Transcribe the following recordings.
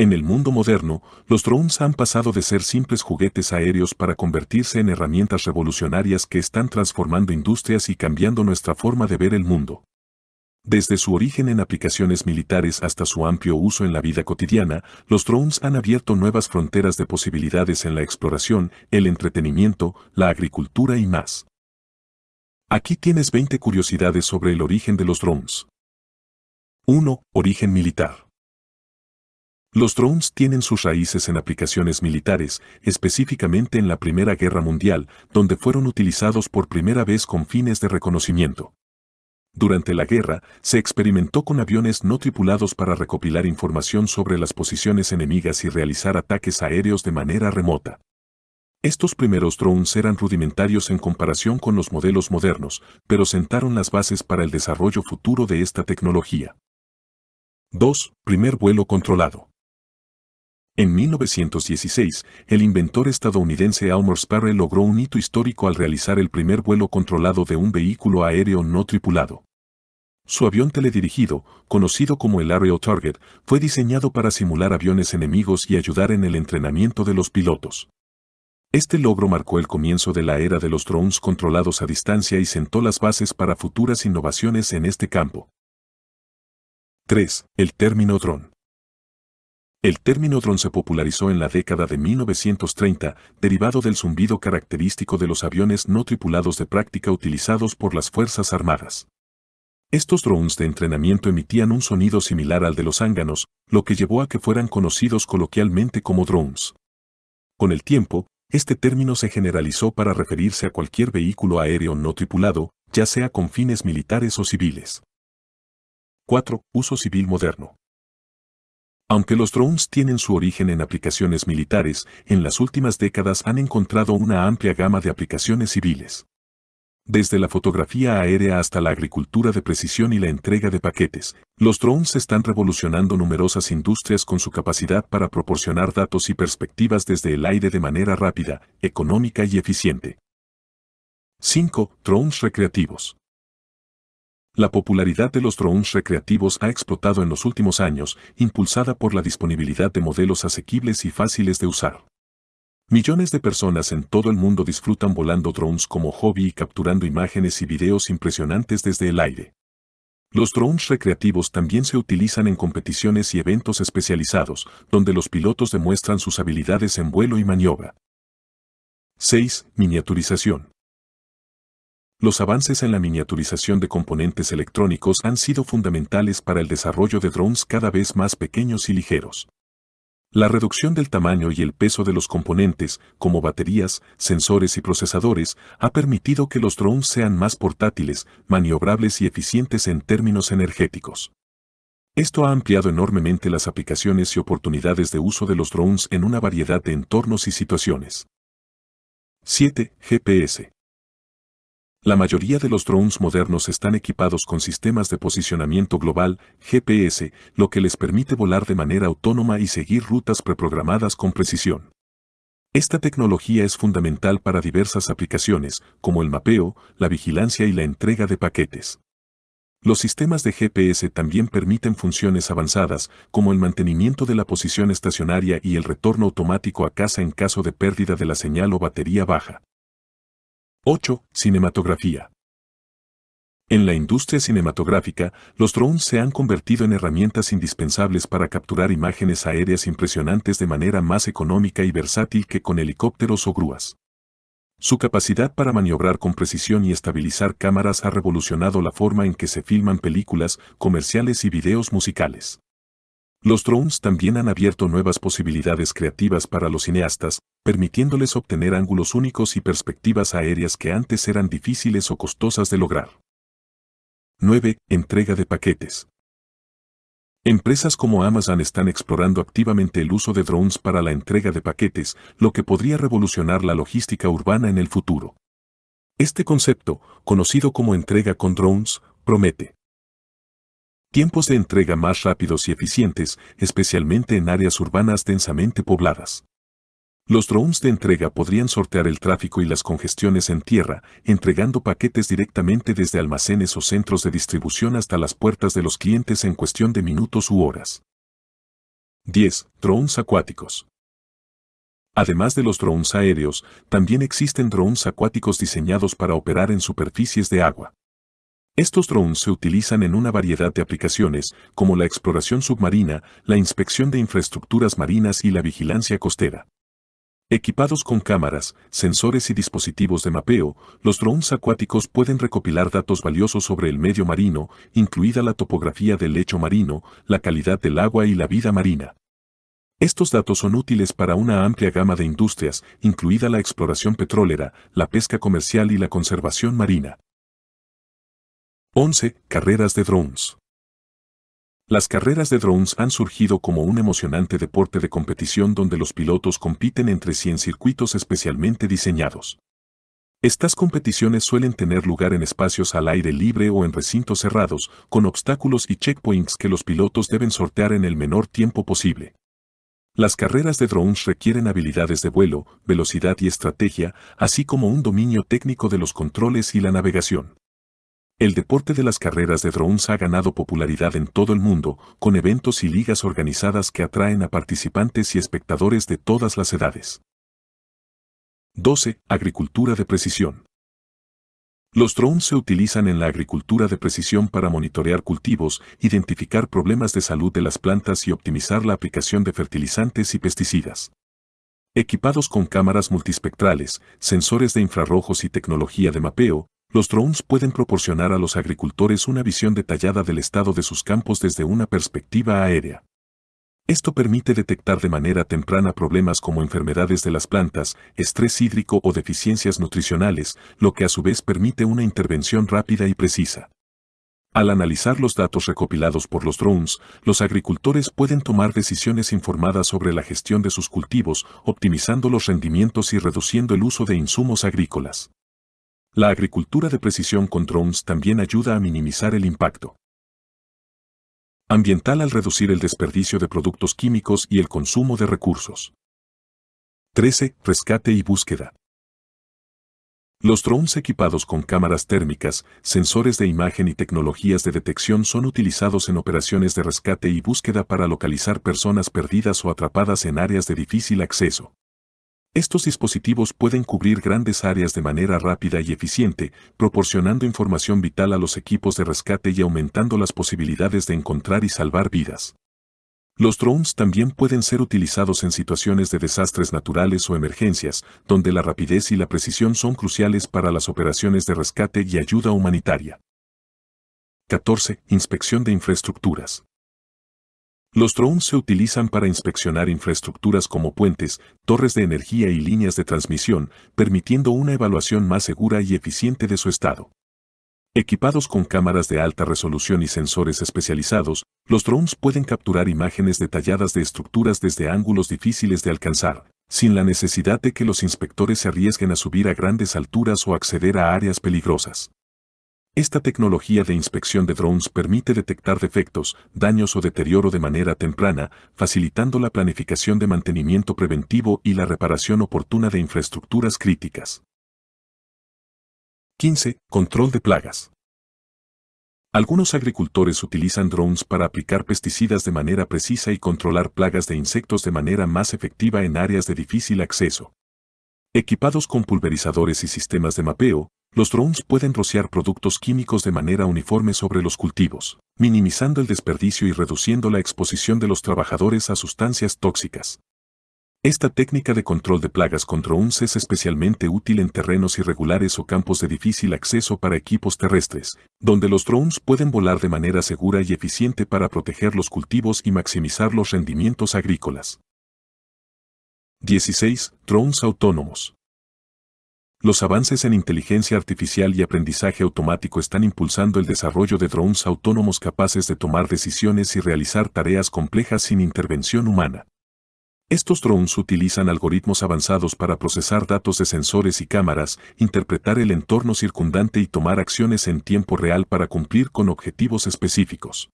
En el mundo moderno, los drones han pasado de ser simples juguetes aéreos para convertirse en herramientas revolucionarias que están transformando industrias y cambiando nuestra forma de ver el mundo. Desde su origen en aplicaciones militares hasta su amplio uso en la vida cotidiana, los drones han abierto nuevas fronteras de posibilidades en la exploración, el entretenimiento, la agricultura y más. Aquí tienes 20 curiosidades sobre el origen de los drones. 1. Origen militar. Los drones tienen sus raíces en aplicaciones militares, específicamente en la Primera Guerra Mundial, donde fueron utilizados por primera vez con fines de reconocimiento. Durante la guerra, se experimentó con aviones no tripulados para recopilar información sobre las posiciones enemigas y realizar ataques aéreos de manera remota. Estos primeros drones eran rudimentarios en comparación con los modelos modernos, pero sentaron las bases para el desarrollo futuro de esta tecnología. 2. Primer vuelo controlado. En 1916, el inventor estadounidense Almer Sperry logró un hito histórico al realizar el primer vuelo controlado de un vehículo aéreo no tripulado. Su avión teledirigido, conocido como el Aerial Target, fue diseñado para simular aviones enemigos y ayudar en el entrenamiento de los pilotos. Este logro marcó el comienzo de la era de los drones controlados a distancia y sentó las bases para futuras innovaciones en este campo. 3. El término dron. El término dron se popularizó en la década de 1930, derivado del zumbido característico de los aviones no tripulados de práctica utilizados por las Fuerzas Armadas. Estos drones de entrenamiento emitían un sonido similar al de los ánganos, lo que llevó a que fueran conocidos coloquialmente como drones. Con el tiempo, este término se generalizó para referirse a cualquier vehículo aéreo no tripulado, ya sea con fines militares o civiles. 4. Uso civil moderno. Aunque los drones tienen su origen en aplicaciones militares, en las últimas décadas han encontrado una amplia gama de aplicaciones civiles. Desde la fotografía aérea hasta la agricultura de precisión y la entrega de paquetes, los drones están revolucionando numerosas industrias con su capacidad para proporcionar datos y perspectivas desde el aire de manera rápida, económica y eficiente. 5. Drones recreativos. La popularidad de los drones recreativos ha explotado en los últimos años, impulsada por la disponibilidad de modelos asequibles y fáciles de usar. Millones de personas en todo el mundo disfrutan volando drones como hobby y capturando imágenes y videos impresionantes desde el aire. Los drones recreativos también se utilizan en competiciones y eventos especializados, donde los pilotos demuestran sus habilidades en vuelo y maniobra. 6. Miniaturización. Los avances en la miniaturización de componentes electrónicos han sido fundamentales para el desarrollo de drones cada vez más pequeños y ligeros. La reducción del tamaño y el peso de los componentes, como baterías, sensores y procesadores, ha permitido que los drones sean más portátiles, maniobrables y eficientes en términos energéticos. Esto ha ampliado enormemente las aplicaciones y oportunidades de uso de los drones en una variedad de entornos y situaciones. 7. GPS. La mayoría de los drones modernos están equipados con sistemas de posicionamiento global, GPS, lo que les permite volar de manera autónoma y seguir rutas preprogramadas con precisión. Esta tecnología es fundamental para diversas aplicaciones, como el mapeo, la vigilancia y la entrega de paquetes. Los sistemas de GPS también permiten funciones avanzadas, como el mantenimiento de la posición estacionaria y el retorno automático a casa en caso de pérdida de la señal o batería baja. 8. Cinematografía. En la industria cinematográfica, los drones se han convertido en herramientas indispensables para capturar imágenes aéreas impresionantes de manera más económica y versátil que con helicópteros o grúas. Su capacidad para maniobrar con precisión y estabilizar cámaras ha revolucionado la forma en que se filman películas, comerciales y videos musicales. Los drones también han abierto nuevas posibilidades creativas para los cineastas, permitiéndoles obtener ángulos únicos y perspectivas aéreas que antes eran difíciles o costosas de lograr. 9. Entrega de paquetes. Empresas como Amazon están explorando activamente el uso de drones para la entrega de paquetes, lo que podría revolucionar la logística urbana en el futuro. Este concepto, conocido como entrega con drones, promete. Tiempos de entrega más rápidos y eficientes, especialmente en áreas urbanas densamente pobladas. Los drones de entrega podrían sortear el tráfico y las congestiones en tierra, entregando paquetes directamente desde almacenes o centros de distribución hasta las puertas de los clientes en cuestión de minutos u horas. 10. Drones acuáticos. Además de los drones aéreos, también existen drones acuáticos diseñados para operar en superficies de agua. Estos drones se utilizan en una variedad de aplicaciones, como la exploración submarina, la inspección de infraestructuras marinas y la vigilancia costera. Equipados con cámaras, sensores y dispositivos de mapeo, los drones acuáticos pueden recopilar datos valiosos sobre el medio marino, incluida la topografía del lecho marino, la calidad del agua y la vida marina. Estos datos son útiles para una amplia gama de industrias, incluida la exploración petrolera, la pesca comercial y la conservación marina. 11. Carreras de drones. Las carreras de drones han surgido como un emocionante deporte de competición donde los pilotos compiten entre sí en circuitos especialmente diseñados. Estas competiciones suelen tener lugar en espacios al aire libre o en recintos cerrados, con obstáculos y checkpoints que los pilotos deben sortear en el menor tiempo posible. Las carreras de drones requieren habilidades de vuelo, velocidad y estrategia, así como un dominio técnico de los controles y la navegación. El deporte de las carreras de drones ha ganado popularidad en todo el mundo, con eventos y ligas organizadas que atraen a participantes y espectadores de todas las edades. 12. Agricultura de precisión. Los drones se utilizan en la agricultura de precisión para monitorear cultivos, identificar problemas de salud de las plantas y optimizar la aplicación de fertilizantes y pesticidas. Equipados con cámaras multispectrales, sensores de infrarrojos y tecnología de mapeo, los drones pueden proporcionar a los agricultores una visión detallada del estado de sus campos desde una perspectiva aérea. Esto permite detectar de manera temprana problemas como enfermedades de las plantas, estrés hídrico o deficiencias nutricionales, lo que a su vez permite una intervención rápida y precisa. Al analizar los datos recopilados por los drones, los agricultores pueden tomar decisiones informadas sobre la gestión de sus cultivos, optimizando los rendimientos y reduciendo el uso de insumos agrícolas. La agricultura de precisión con drones también ayuda a minimizar el impacto ambiental al reducir el desperdicio de productos químicos y el consumo de recursos. 13. Rescate y búsqueda. Los drones equipados con cámaras térmicas, sensores de imagen y tecnologías de detección son utilizados en operaciones de rescate y búsqueda para localizar personas perdidas o atrapadas en áreas de difícil acceso. Estos dispositivos pueden cubrir grandes áreas de manera rápida y eficiente, proporcionando información vital a los equipos de rescate y aumentando las posibilidades de encontrar y salvar vidas. Los drones también pueden ser utilizados en situaciones de desastres naturales o emergencias, donde la rapidez y la precisión son cruciales para las operaciones de rescate y ayuda humanitaria. 14. Inspección de infraestructuras. Los drones se utilizan para inspeccionar infraestructuras como puentes, torres de energía y líneas de transmisión, permitiendo una evaluación más segura y eficiente de su estado. Equipados con cámaras de alta resolución y sensores especializados, los drones pueden capturar imágenes detalladas de estructuras desde ángulos difíciles de alcanzar, sin la necesidad de que los inspectores se arriesguen a subir a grandes alturas o acceder a áreas peligrosas. Esta tecnología de inspección de drones permite detectar defectos, daños o deterioro de manera temprana, facilitando la planificación de mantenimiento preventivo y la reparación oportuna de infraestructuras críticas. 15. Control de plagas. Algunos agricultores utilizan drones para aplicar pesticidas de manera precisa y controlar plagas de insectos de manera más efectiva en áreas de difícil acceso. Equipados con pulverizadores y sistemas de mapeo, los drones pueden rociar productos químicos de manera uniforme sobre los cultivos, minimizando el desperdicio y reduciendo la exposición de los trabajadores a sustancias tóxicas. Esta técnica de control de plagas con drones es especialmente útil en terrenos irregulares o campos de difícil acceso para equipos terrestres, donde los drones pueden volar de manera segura y eficiente para proteger los cultivos y maximizar los rendimientos agrícolas. 16. Drones autónomos. Los avances en inteligencia artificial y aprendizaje automático están impulsando el desarrollo de drones autónomos capaces de tomar decisiones y realizar tareas complejas sin intervención humana. Estos drones utilizan algoritmos avanzados para procesar datos de sensores y cámaras, interpretar el entorno circundante y tomar acciones en tiempo real para cumplir con objetivos específicos.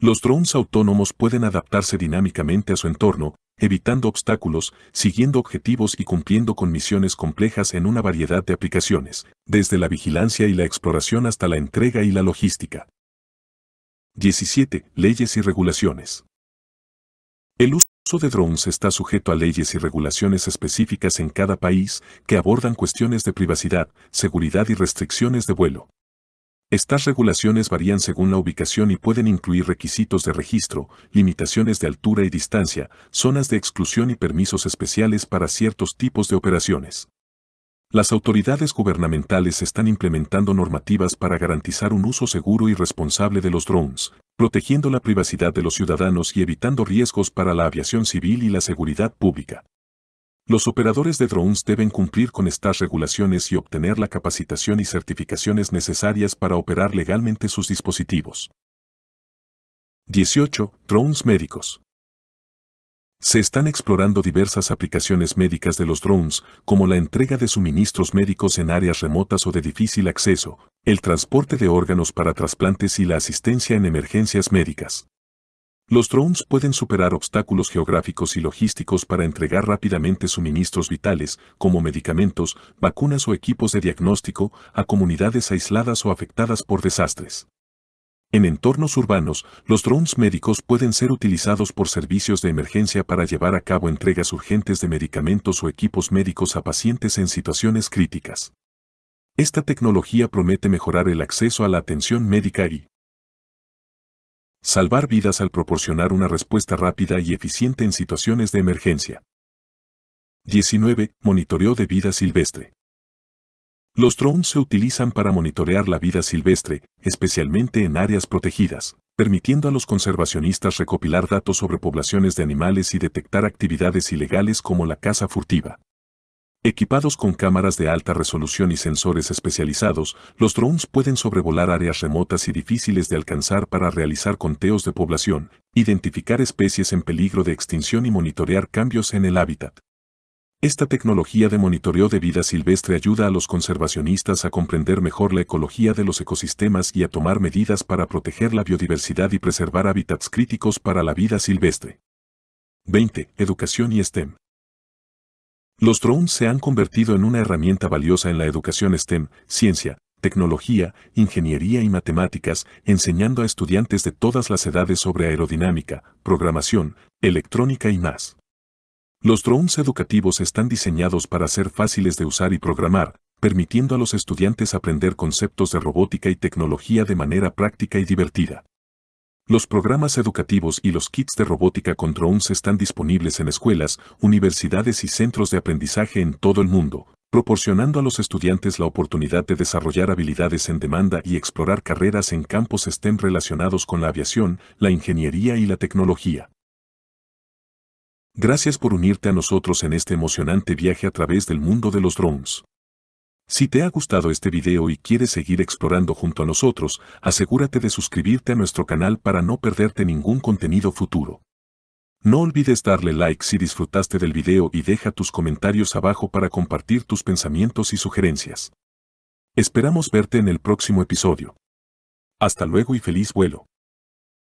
Los drones autónomos pueden adaptarse dinámicamente a su entorno, evitando obstáculos, siguiendo objetivos y cumpliendo con misiones complejas en una variedad de aplicaciones, desde la vigilancia y la exploración hasta la entrega y la logística. 17. Leyes y regulaciones. El uso de drones está sujeto a leyes y regulaciones específicas en cada país que abordan cuestiones de privacidad, seguridad y restricciones de vuelo. Estas regulaciones varían según la ubicación y pueden incluir requisitos de registro, limitaciones de altura y distancia, zonas de exclusión y permisos especiales para ciertos tipos de operaciones. Las autoridades gubernamentales están implementando normativas para garantizar un uso seguro y responsable de los drones, protegiendo la privacidad de los ciudadanos y evitando riesgos para la aviación civil y la seguridad pública. Los operadores de drones deben cumplir con estas regulaciones y obtener la capacitación y certificaciones necesarias para operar legalmente sus dispositivos. 18. Drones médicos. Se están explorando diversas aplicaciones médicas de los drones, como la entrega de suministros médicos en áreas remotas o de difícil acceso, el transporte de órganos para trasplantes y la asistencia en emergencias médicas. Los drones pueden superar obstáculos geográficos y logísticos para entregar rápidamente suministros vitales, como medicamentos, vacunas o equipos de diagnóstico, a comunidades aisladas o afectadas por desastres. En entornos urbanos, los drones médicos pueden ser utilizados por servicios de emergencia para llevar a cabo entregas urgentes de medicamentos o equipos médicos a pacientes en situaciones críticas. Esta tecnología promete mejorar el acceso a la atención médica y, Salvar vidas al proporcionar una respuesta rápida y eficiente en situaciones de emergencia. 19. Monitoreo de vida silvestre. Los drones se utilizan para monitorear la vida silvestre, especialmente en áreas protegidas, permitiendo a los conservacionistas recopilar datos sobre poblaciones de animales y detectar actividades ilegales como la caza furtiva. Equipados con cámaras de alta resolución y sensores especializados, los drones pueden sobrevolar áreas remotas y difíciles de alcanzar para realizar conteos de población, identificar especies en peligro de extinción y monitorear cambios en el hábitat. Esta tecnología de monitoreo de vida silvestre ayuda a los conservacionistas a comprender mejor la ecología de los ecosistemas y a tomar medidas para proteger la biodiversidad y preservar hábitats críticos para la vida silvestre. 20. Educación y STEM. Los drones se han convertido en una herramienta valiosa en la educación STEM, ciencia, tecnología, ingeniería y matemáticas, enseñando a estudiantes de todas las edades sobre aerodinámica, programación, electrónica y más. Los drones educativos están diseñados para ser fáciles de usar y programar, permitiendo a los estudiantes aprender conceptos de robótica y tecnología de manera práctica y divertida. Los programas educativos y los kits de robótica con drones están disponibles en escuelas, universidades y centros de aprendizaje en todo el mundo, proporcionando a los estudiantes la oportunidad de desarrollar habilidades en demanda y explorar carreras en campos STEM relacionados con la aviación, la ingeniería y la tecnología. Gracias por unirte a nosotros en este emocionante viaje a través del mundo de los drones. Si te ha gustado este video y quieres seguir explorando junto a nosotros, asegúrate de suscribirte a nuestro canal para no perderte ningún contenido futuro. No olvides darle like si disfrutaste del video y deja tus comentarios abajo para compartir tus pensamientos y sugerencias. Esperamos verte en el próximo episodio. Hasta luego y feliz vuelo.